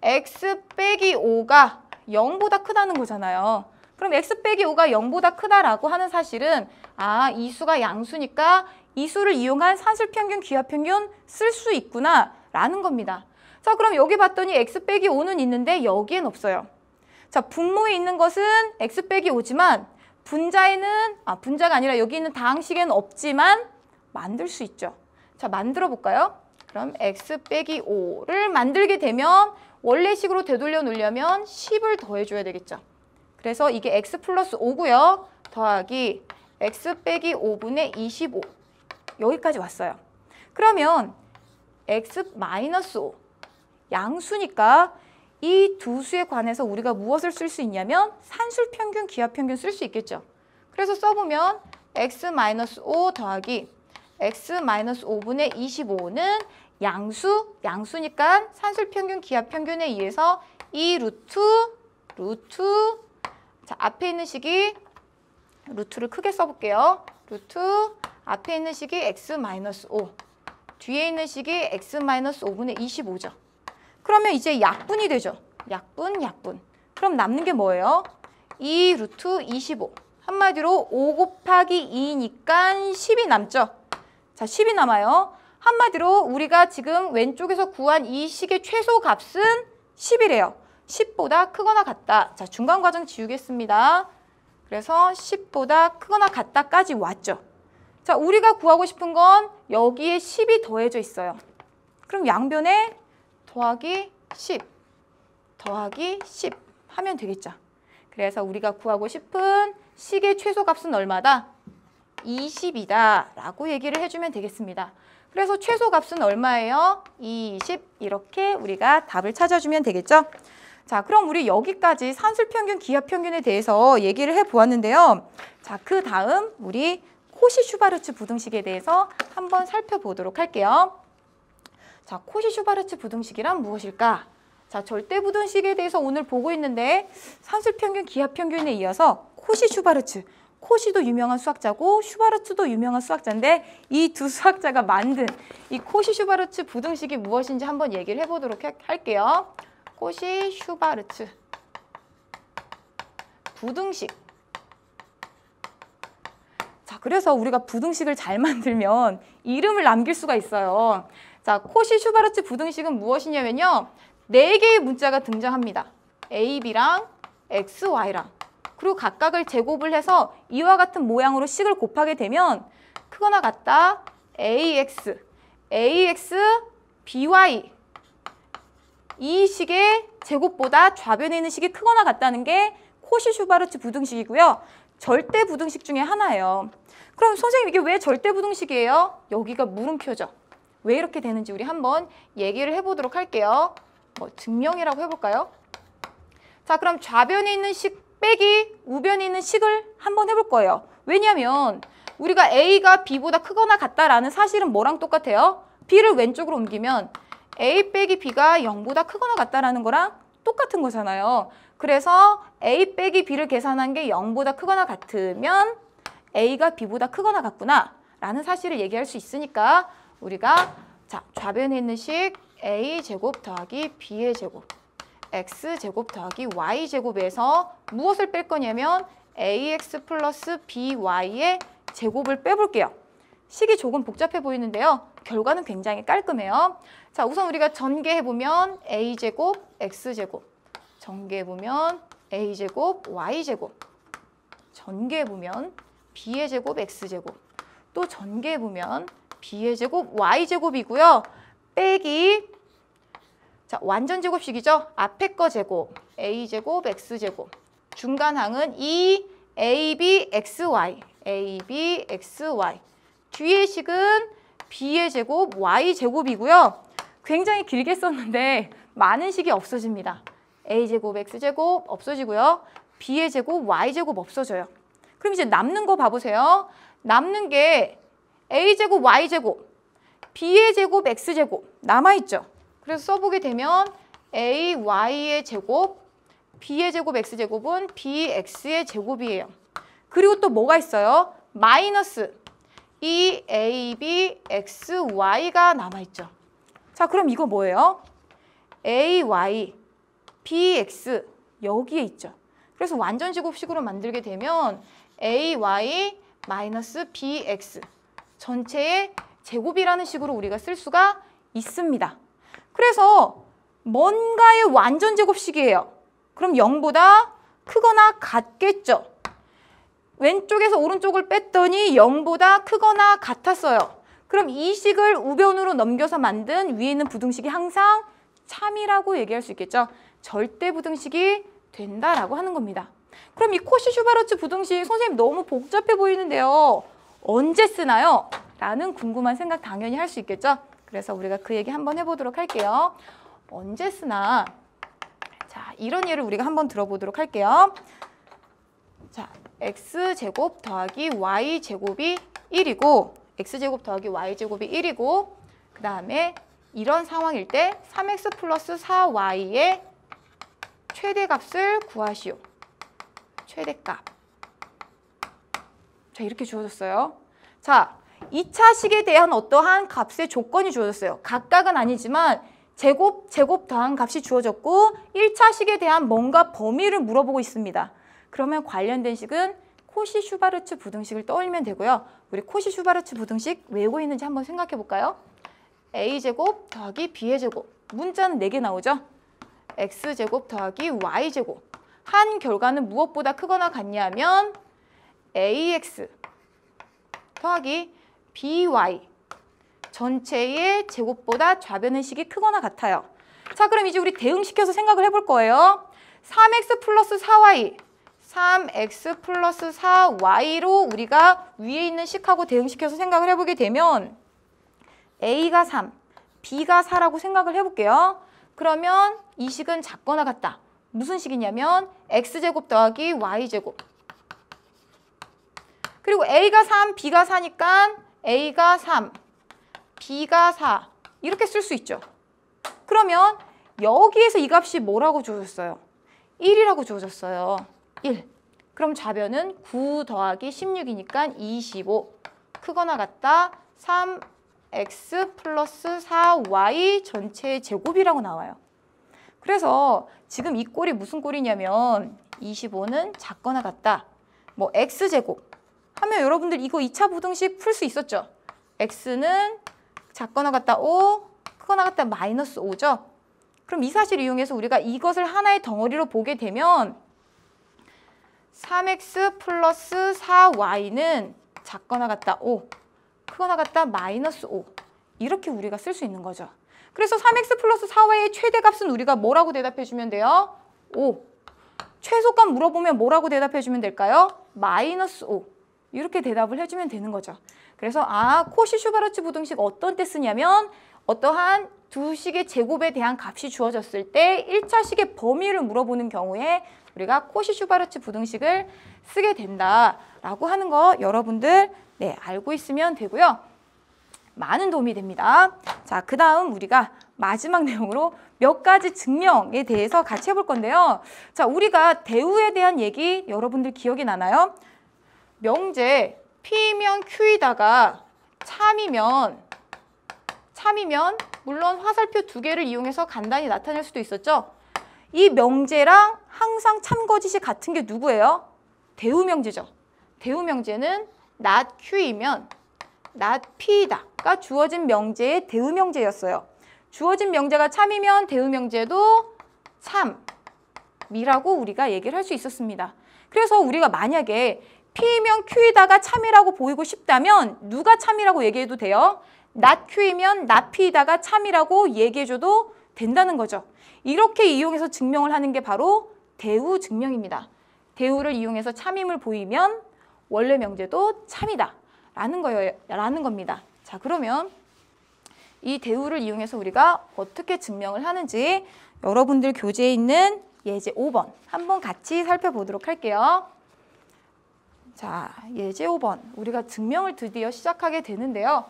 x 빼기 5가 0보다 크다는 거잖아요. 그럼 x 빼기 5가 0보다 크다라고 하는 사실은 아, 이 수가 양수니까 이 수를 이용한 산술평균, 기하평균 쓸 수 있구나 라는 겁니다. 자 그럼 여기 봤더니 x 빼기 5는 있는데 여기엔 없어요. 자 분모에 있는 것은 x 빼기 5지만 분자에는 아 분자가 아니라 여기 있는 다항식에는 없지만 만들 수 있죠. 자 만들어 볼까요? 그럼 x 빼기 5를 만들게 되면 원래식으로 되돌려 놓으려면 10을 더해줘야 되겠죠. 그래서 이게 x 플러스 5고요. 더하기 x 빼기 5분의 25 여기까지 왔어요. 그러면 x-5 양수니까 이 두 수에 관해서 우리가 무엇을 쓸 수 있냐면 산술평균, 기하평균 쓸 수 있겠죠. 그래서 써보면 x-5 더하기 x-5분의 25는 양수, 양수니까 산술평균, 기하평균에 의해서 이 루트, 루트 자 앞에 있는 식이 루트를 크게 써볼게요. 루트 앞에 있는 식이 x-5 뒤에 있는 식이 x-5분의 25죠. 그러면 이제 약분이 되죠. 약분, 약분. 그럼 남는 게 뭐예요? 2 루트 25. 한마디로 5 곱하기 2니까 10이 남죠. 자, 10이 남아요. 한마디로 우리가 지금 왼쪽에서 구한 이 식의 최소 값은 10이래요. 10보다 크거나 같다. 자, 중간 과정 지우겠습니다. 그래서 10보다 크거나 같다까지 왔죠. 자, 우리가 구하고 싶은 건 여기에 10이 더해져 있어요. 그럼 양변에 더하기 10, 더하기 10 하면 되겠죠. 그래서 우리가 구하고 싶은 식의 최소값은 얼마다? 20이다 라고 얘기를 해주면 되겠습니다. 그래서 최소값은 얼마예요? 20 이렇게 우리가 답을 찾아주면 되겠죠. 자 그럼 우리 여기까지 산술평균, 기압평균에 대해서 얘기를 해보았는데요. 자그 다음 우리 코시 슈바르츠 부등식에 대해서 한번 살펴보도록 할게요. 자, 코시 슈바르츠 부등식이란 무엇일까? 자, 절대 부등식에 대해서 오늘 보고 있는데 산술 평균, 기압 평균에 이어서 코시 슈바르츠 코시도 유명한 수학자고 슈바르츠도 유명한 수학자인데 이 두 수학자가 만든 이 코시 슈바르츠 부등식이 무엇인지 한번 얘기를 해보도록 할게요. 코시 슈바르츠 부등식 자, 그래서 우리가 부등식을 잘 만들면 이름을 남길 수가 있어요. 자, 코시 슈바르츠 부등식은 무엇이냐면요. 네 개의 문자가 등장합니다. A, B랑 X, Y랑. 그리고 각각을 제곱을 해서 이와 같은 모양으로 식을 곱하게 되면 크거나 같다 AX, AX, BY 이 식의 제곱보다 좌변에 있는 식이 크거나 같다는 게 코시 슈바르츠 부등식이고요. 절대 부등식 중에 하나예요. 그럼 선생님 이게 왜 절대부등식이에요? 여기가 물음표죠. 왜 이렇게 되는지 우리 한번 얘기를 해보도록 할게요. 뭐 증명이라고 해볼까요? 자 그럼 좌변에 있는 식 빼기 우변에 있는 식을 한번 해볼 거예요. 왜냐하면 우리가 A가 B보다 크거나 같다라는 사실은 뭐랑 똑같아요? B를 왼쪽으로 옮기면 A 빼기 B가 0보다 크거나 같다라는 거랑 똑같은 거잖아요. 그래서 A 빼기 B를 계산한 게 0보다 크거나 같으면 A가 B보다 크거나 같구나 라는 사실을 얘기할 수 있으니까 우리가 자 좌변에 있는 식 A제곱 더하기 B의 제곱 X제곱 더하기 Y제곱에서 무엇을 뺄 거냐면 AX 플러스 BY의 제곱을 빼볼게요. 식이 조금 복잡해 보이는데요. 결과는 굉장히 깔끔해요. 자, 우선 우리가 전개해보면 A제곱, X제곱. 전개해보면 A제곱, Y제곱. 전개해보면 b의 제곱 x 제곱 또 전개 보면 b의 제곱 y 제곱이고요. 빼기 자 완전 제곱식이죠. 앞에 거 제곱 a 제곱 x 제곱 중간 항은 2 a b x y a b x y 뒤의 식은 b의 제곱 y 제곱이고요. 굉장히 길게 썼는데 많은 식이 없어집니다. a 제곱 x 제곱 없어지고요. b의 제곱 y 제곱 없어져요. 그럼 이제 남는 거 봐보세요. 남는 게 A제곱, Y제곱, B의 제곱, X제곱 남아있죠. 그래서 써보게 되면 A, Y의 제곱, B의 제곱, X제곱은 B, X의 제곱이에요. 그리고 또 뭐가 있어요? 마이너스 E, A, B, X, Y가 남아있죠. 자, 그럼 이거 뭐예요? A, Y, B, X 여기에 있죠. 그래서 완전 제곱식으로 만들게 되면 ay bx 전체의 제곱이라는 식으로 우리가 쓸 수가 있습니다. 그래서 뭔가의 완전 제곱식이에요. 그럼 0보다 크거나 같겠죠. 왼쪽에서 오른쪽을 뺐더니 0보다 크거나 같았어요. 그럼 이 식을 우변으로 넘겨서 만든 위에 있는 부등식이 항상 참이라고 얘기할 수 있겠죠. 절대 부등식이 된다라고 하는 겁니다. 그럼 이 코시 슈바르츠 부등식 선생님 너무 복잡해 보이는데요. 언제 쓰나요? 라는 궁금한 생각 당연히 할 수 있겠죠? 그래서 우리가 그 얘기 한번 해보도록 할게요. 언제 쓰나? 자, 이런 예를 우리가 한번 들어보도록 할게요. 자, x제곱 더하기 y제곱이 1이고 x제곱 더하기 y제곱이 1이고 그 다음에 이런 상황일 때 3x 플러스 4y의 최대값을 구하시오. 최대값. 자, 이렇게 주어졌어요. 자, 이차식에 대한 어떠한 값의 조건이 주어졌어요. 각각은 아니지만 제곱, 제곱 더한 값이 주어졌고 1차식에 대한 뭔가 범위를 물어보고 있습니다. 그러면 관련된 식은 코시 슈바르츠 부등식을 떠올리면 되고요. 우리 코시 슈바르츠 부등식 외우고 있는지 한번 생각해 볼까요? a제곱 더하기 b의 제곱. 문자는 4개 나오죠? x제곱 더하기 y제곱 한 결과는 무엇보다 크거나 같냐면 하 ax 더하기 by 전체의 제곱보다 좌변의식이 크거나 같아요. 자 그럼 이제 우리 대응시켜서 생각을 해볼 거예요. 3x 플러스 4y 3x 플러스 4y로 우리가 위에 있는 식하고 대응시켜서 생각을 해보게 되면 a가 3, b가 4라고 생각을 해볼게요. 그러면 이 식은 작거나 같다. 무슨 식이냐면 x제곱 더하기 y제곱. 그리고 a가 3, b가 4니까 a가 3, b가 4 이렇게 쓸 수 있죠. 그러면 여기에서 이 값이 뭐라고 주어졌어요? 1이라고 주어졌어요. 1. 그럼 좌변은 9 더하기 16이니까 25. 크거나 같다. 3 x 플러스 4y 전체 제곱이라고 나와요. 그래서 지금 이 꼴이 무슨 꼴이냐면 25는 작거나 같다. 뭐 x제곱 하면 여러분들 이거 2차 부등식 풀 수 있었죠? x는 작거나 같다 5, 크거나 같다 마이너스 5죠? 그럼 이 사실을 이용해서 우리가 이것을 하나의 덩어리로 보게 되면 3x 플러스 4y는 작거나 같다 5 크거나 같다 마이너스 5 이렇게 우리가 쓸 수 있는 거죠. 그래서 3x 플러스 4y의 최대값은 우리가 뭐라고 대답해주면 돼요? 5. 최소값 물어보면 뭐라고 대답해주면 될까요? 마이너스 5. 이렇게 대답을 해주면 되는 거죠. 그래서 아 코시 슈바르츠 부등식 어떤 때 쓰냐면 어떠한 두 식의 제곱에 대한 값이 주어졌을 때 1차 식의 범위를 물어보는 경우에 우리가 코시 슈바르츠 부등식을 쓰게 된다라고 하는 거 여러분들 네, 알고 있으면 되고요. 많은 도움이 됩니다. 자, 그 다음 우리가 마지막 내용으로 몇 가지 증명에 대해서 같이 해볼 건데요. 자, 우리가 대우에 대한 얘기 여러분들 기억이 나나요? 명제 P면 Q이다가 참이면 참이면 물론 화살표 두 개를 이용해서 간단히 나타낼 수도 있었죠. 이 명제랑 항상 참거짓이 같은 게 누구예요? 대우명제죠. 대우명제는 not Q이면 not P다가 주어진 명제의 대우명제였어요. 주어진 명제가 참이면 대우명제도 참이라고 우리가 얘기를 할 수 있었습니다. 그래서 우리가 만약에 P이면 Q이다가 참이라고 보이고 싶다면 누가 참이라고 얘기해도 돼요? not Q이면 not P이다가 참이라고 얘기해줘도 된다는 거죠. 이렇게 이용해서 증명을 하는 게 바로 대우 증명입니다. 대우를 이용해서 참임을 보이면 원래 명제도 참이다. 라는 거예요. 라는 겁니다. 자, 그러면 이 대우를 이용해서 우리가 어떻게 증명을 하는지 여러분들 교재에 있는 예제 5번 한번 같이 살펴보도록 할게요. 자, 예제 5번 우리가 증명을 드디어 시작하게 되는데요.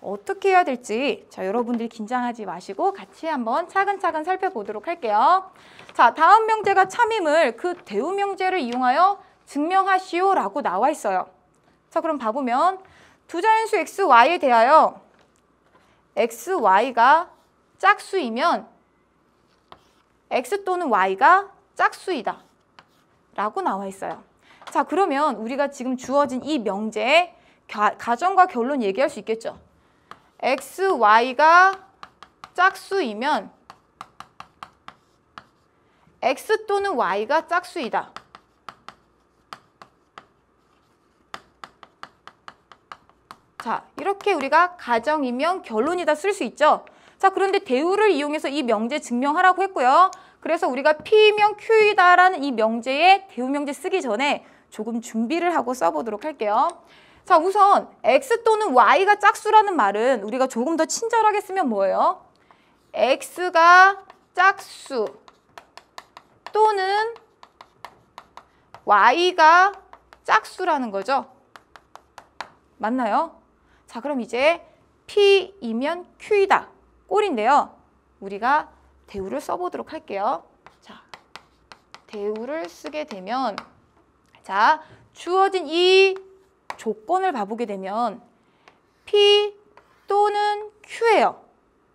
어떻게 해야 될지 자 여러분들 긴장하지 마시고 같이 한번 차근차근 살펴보도록 할게요. 자, 다음 명제가 참임을 그 대우 명제를 이용하여 증명하시오라고 나와 있어요. 자, 그럼 봐보면 두 자연수 xy에 대하여 xy가 짝수이면 x 또는 y가 짝수이다 라고 나와 있어요. 자, 그러면 우리가 지금 주어진 이 명제의 가정과 결론 얘기할 수 있겠죠. x, y가 짝수이면 x 또는 y가 짝수이다. 자, 이렇게 우리가 가정이면 결론이다 쓸 수 있죠. 자, 그런데 대우를 이용해서 이 명제 증명하라고 했고요. 그래서 우리가 P명 Q이다라는 이 명제에 대우 명제 쓰기 전에 조금 준비를 하고 써보도록 할게요. 자, 우선 X 또는 Y가 짝수라는 말은 우리가 조금 더 친절하게 쓰면 뭐예요? X가 짝수 또는 Y가 짝수라는 거죠. 맞나요? 자 그럼 이제 P이면 Q이다. 꼴인데요. 우리가 대우를 써보도록 할게요. 자, 대우를 쓰게 되면 자 주어진 이 조건을 봐보게 되면 P 또는 Q예요.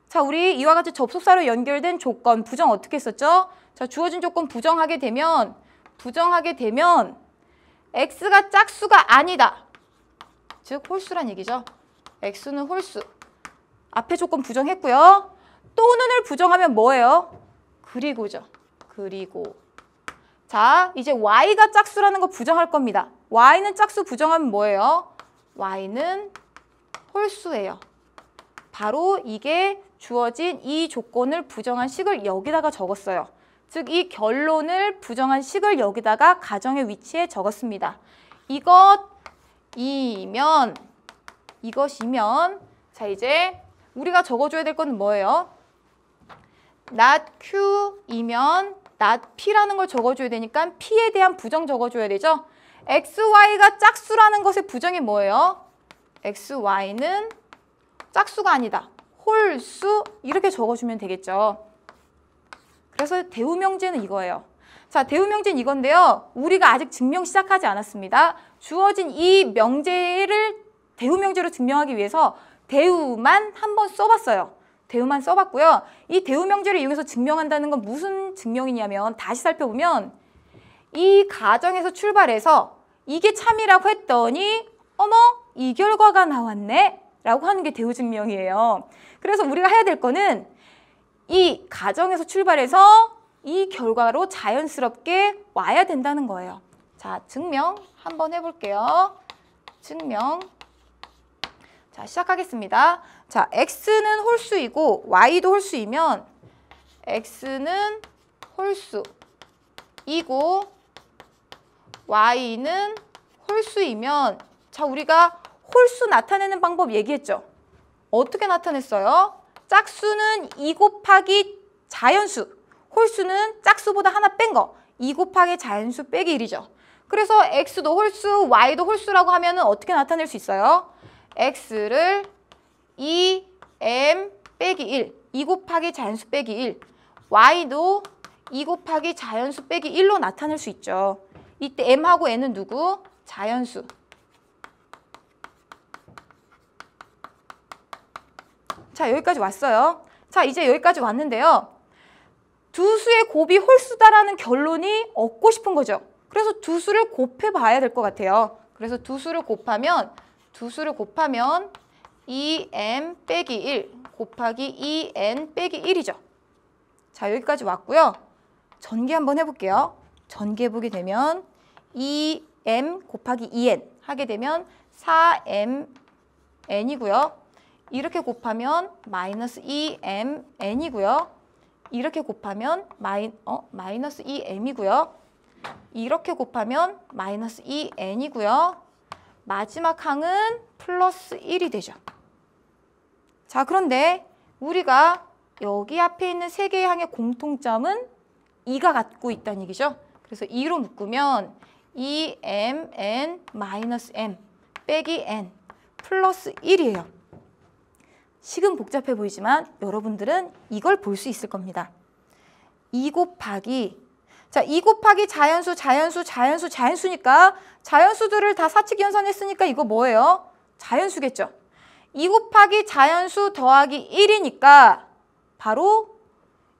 자, 우리 이와 같이 접속사로 연결된 조건, 부정 어떻게 썼죠? 자, 주어진 조건 부정하게 되면 부정하게 되면 X가 짝수가 아니다. 즉, 홀수란 얘기죠. X는 홀수. 앞에 조건 부정했고요. 또눈을 부정하면 뭐예요? 그리고죠. 그리고. 자, 이제 Y가 짝수라는 거 부정할 겁니다. Y는 짝수 부정하면 뭐예요? Y는 홀수예요. 바로 이게 주어진 이 조건을 부정한 식을 여기다가 적었어요. 즉, 이 결론을 부정한 식을 여기다가 가정의 위치에 적었습니다. 이것 이면 이것이면 자 이제 우리가 적어줘야 될 건 뭐예요? not q이면 not p라는 걸 적어줘야 되니까 p에 대한 부정 적어줘야 되죠. x, y가 짝수라는 것의 부정이 뭐예요? x, y는 짝수가 아니다. 홀수 이렇게 적어주면 되겠죠. 그래서 대우명제는 이거예요. 자, 대우명제는 이건데요. 우리가 아직 증명 시작하지 않았습니다. 주어진 이 명제를 대우 명제로 증명하기 위해서 대우만 한 번 써봤어요. 대우만 써봤고요. 이 대우 명제를 이용해서 증명한다는 건 무슨 증명이냐면 다시 살펴보면 이 가정에서 출발해서 이게 참이라고 했더니 어머 이 결과가 나왔네 라고 하는 게 대우 증명이에요. 그래서 우리가 해야 될 거는 이 가정에서 출발해서 이 결과로 자연스럽게 와야 된다는 거예요. 자, 증명 한번 해볼게요. 증명 자, 시작하겠습니다. 자, x는 홀수이고 y도 홀수이면 x는 홀수이고 y는 홀수이면 자, 우리가 홀수 나타내는 방법 얘기했죠? 어떻게 나타냈어요? 짝수는 2 곱하기 자연수 홀수는 짝수보다 하나 뺀 거2 곱하기 자연수 빼기 1이죠 그래서 x도 홀수, y도 홀수라고 하면 은 어떻게 나타낼 수 있어요? x를 2m e 빼기 1, 2 곱하기 자연수 빼기 1, y도 2 곱하기 자연수 빼기 1로 나타낼 수 있죠. 이때 m하고 n은 누구? 자연수. 자, 여기까지 왔어요. 자, 이제 여기까지 왔는데요. 두 수의 곱이 홀수다라는 결론이 얻고 싶은 거죠. 그래서 두 수를 곱해봐야 될 것 같아요. 그래서 두 수를 곱하면 두 수를 곱하면 2n e 빼기 1 곱하기 2n e 빼기 1이죠. 자, 여기까지 왔고요. 전개 한번 해볼게요. 전개해보게 되면 2m e 곱하기 2n 하게 되면 4mn이고요. 이렇게 곱하면 마이너스 2mn이고요. 이렇게 곱하면 마이, 어, 마이너스 2m이고요. 이렇게 곱하면 마이너스 2n이고요. 마지막 항은 플러스 1이 되죠. 자, 그런데 우리가 여기 앞에 있는 세 개의 항의 공통점은 2가 갖고 있다는 얘기죠. 그래서 2로 묶으면 2m, n, 마이너스 m 빼기 n 플러스 1이에요. 식은 복잡해 보이지만 여러분들은 이걸 볼 수 있을 겁니다. 2 곱하기 자, 2 곱하기 자연수, 자연수, 자연수, 자연수니까 자연수들을 다 사칙 연산했으니까 이거 뭐예요? 자연수겠죠. 2 곱하기 자연수 더하기 1이니까 바로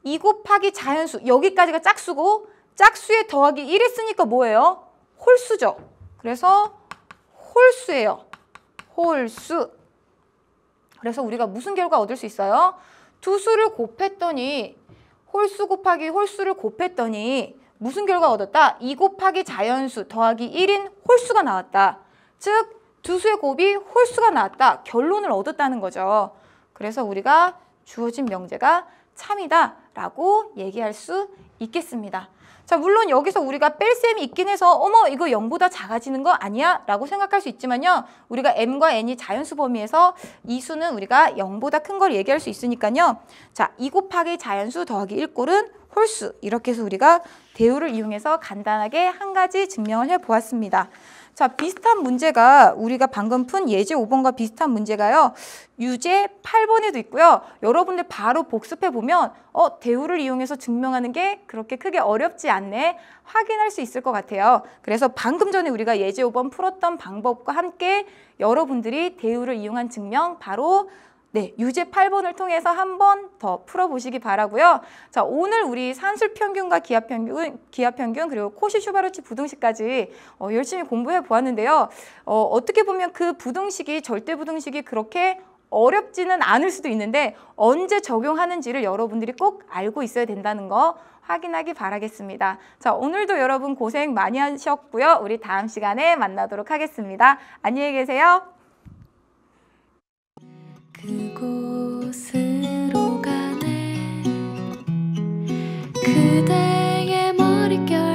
2 곱하기 자연수, 여기까지가 짝수고 짝수에 더하기 1 했으니까 뭐예요? 홀수죠. 그래서 홀수예요. 홀수. 그래서 우리가 무슨 결과 얻을 수 있어요? 두 수를 곱했더니 홀수 곱하기 홀수를 곱했더니 무슨 결과 얻었다? 2 곱하기 자연수 더하기 1인 홀수가 나왔다. 즉, 두 수의 곱이 홀수가 나왔다. 결론을 얻었다는 거죠. 그래서 우리가 주어진 명제가 참이다 라고 얘기할 수 있겠습니다. 자 물론 여기서 우리가 뺄 셈이 있긴 해서 어머 이거 0보다 작아지는 거 아니야? 라고 생각할 수 있지만요. 우리가 m과 n이 자연수 범위에서 이 수는 우리가 0보다 큰 걸 얘기할 수 있으니까요. 자2 곱하기 자연수 더하기 1골은 홀수 이렇게 해서 우리가 대우를 이용해서 간단하게 한 가지 증명을 해보았습니다. 자, 비슷한 문제가 우리가 방금 푼 예제 5번과 비슷한 문제가요. 유제 8번에도 있고요. 여러분들 바로 복습해 보면 어, 대우를 이용해서 증명하는 게 그렇게 크게 어렵지 않네. 확인할 수 있을 것 같아요. 그래서 방금 전에 우리가 예제 5번 풀었던 방법과 함께 여러분들이 대우를 이용한 증명 바로 네, 유제 8번을 통해서 한 번 더 풀어보시기 바라고요. 자, 오늘 우리 산술 평균과 기압 평균, 기압 평균 그리고 코시 슈바르츠 부등식까지 어, 열심히 공부해 보았는데요. 어, 어떻게 보면 그 부등식이 절대 부등식이 그렇게 어렵지는 않을 수도 있는데 언제 적용하는지를 여러분들이 꼭 알고 있어야 된다는 거 확인하기 바라겠습니다. 자, 오늘도 여러분 고생 많이 하셨고요. 우리 다음 시간에 만나도록 하겠습니다. 안녕히 계세요. 그곳으로 가네 그대의 머릿결